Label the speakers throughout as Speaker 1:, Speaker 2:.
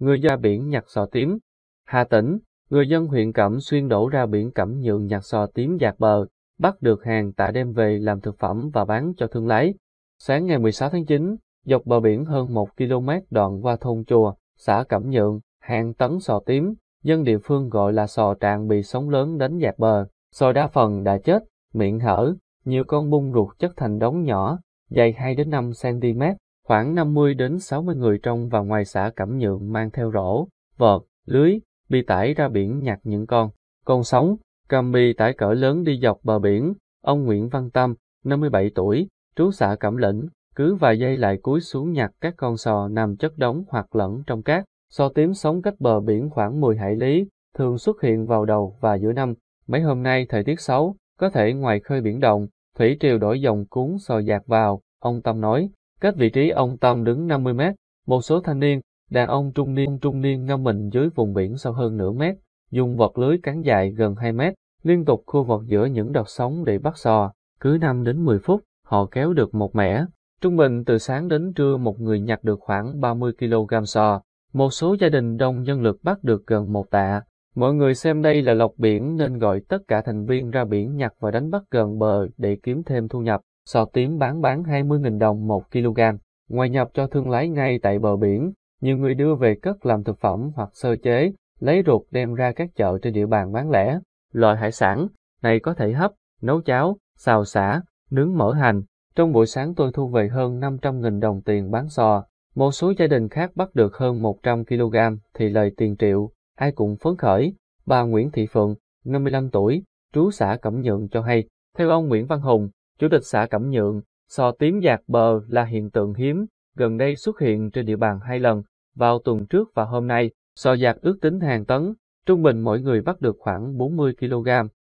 Speaker 1: người ra biển nhặt sò tím. Hà Tĩnh, người dân huyện Cẩm Xuyên đổ ra biển Cẩm Nhượng nhặt sò tím dạt bờ, bắt được hàng tạ đem về làm thực phẩm và bán cho thương lái. Sáng ngày 16 tháng 9, dọc bờ biển hơn 1 km đoạn qua thôn Chùa, xã Cẩm Nhượng, hàng tấn sò tím, dân địa phương gọi là sò tràn bị sóng lớn đánh dạt bờ, sò đa phần đã chết, miệng hở, nhiều con bung ruột chất thành đống nhỏ, dày 2 đến 5 cm, Khoảng 50 đến 60 người trong và ngoài xã Cẩm Nhượng mang theo rổ, vợt, lưới, bị tải ra biển nhặt những con. Con sóng, cầm bì tải cỡ lớn đi dọc bờ biển, ông Nguyễn Văn Tâm, 57 tuổi, trú xã Cẩm Lĩnh, cứ vài giây lại cúi xuống nhặt các con sò nằm chất đống hoặc lẫn trong cát. Sò tím sống cách bờ biển khoảng 10 hải lý, thường xuất hiện vào đầu và giữa năm. Mấy hôm nay thời tiết xấu, có thể ngoài khơi biển động, thủy triều đổi dòng cuốn sò dạt vào, ông Tâm nói. Cách vị trí ông Tâm đứng 50 mét, một số thanh niên, đàn ông trung niên trung niên ngâm mình dưới vùng biển sâu hơn nửa mét, dùng vật lưới cán dài gần 2 mét, liên tục khu vọt giữa những đợt sóng để bắt sò. Cứ 5 đến 10 phút, họ kéo được một mẻ. Trung bình từ sáng đến trưa một người nhặt được khoảng 30 kg sò. Một số gia đình đông nhân lực bắt được gần một tạ. Mọi người xem đây là lọc biển nên gọi tất cả thành viên ra biển nhặt và đánh bắt gần bờ để kiếm thêm thu nhập. Sò tím bán bán 20.000 đồng 1 kg, ngoài nhập cho thương lái ngay tại bờ biển, nhiều người đưa về cất làm thực phẩm hoặc sơ chế, lấy ruột đem ra các chợ trên địa bàn bán lẻ. Loại hải sản này có thể hấp, nấu cháo, xào xả, nướng mỡ hành. Trong buổi sáng tôi thu về hơn 500.000 đồng tiền bán sò. Một số gia đình khác bắt được hơn 100 kg thì lời tiền triệu, ai cũng phấn khởi. Bà Nguyễn Thị Phượng, 55 tuổi, trú xã Cẩm Nhượng cho hay, theo ông Nguyễn Văn Hùng, Chủ tịch xã Cẩm Nhượng, sò tím dạt bờ là hiện tượng hiếm, gần đây xuất hiện trên địa bàn hai lần, vào tuần trước và hôm nay, sò dạt ước tính hàng tấn, trung bình mỗi người bắt được khoảng 40 kg,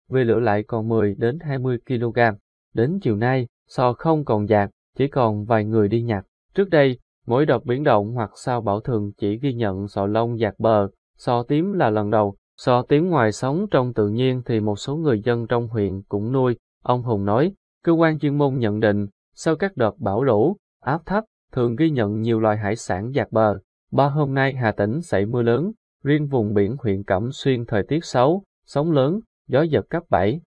Speaker 1: về lửa lại còn 10 đến 20 kg. Đến chiều nay, sò không còn dạt, chỉ còn vài người đi nhặt. Trước đây, mỗi đợt biển động hoặc sao bão thường chỉ ghi nhận sò lông dạt bờ, sò tím là lần đầu. Sò tím ngoài sống trong tự nhiên thì một số người dân trong huyện cũng nuôi, ông Hùng nói. Cơ quan chuyên môn nhận định, sau các đợt bão lũ, áp thấp thường ghi nhận nhiều loài hải sản dạt bờ. Ba hôm nay Hà Tĩnh xảy mưa lớn, riêng vùng biển huyện Cẩm Xuyên thời tiết xấu, sóng lớn, gió giật cấp 7,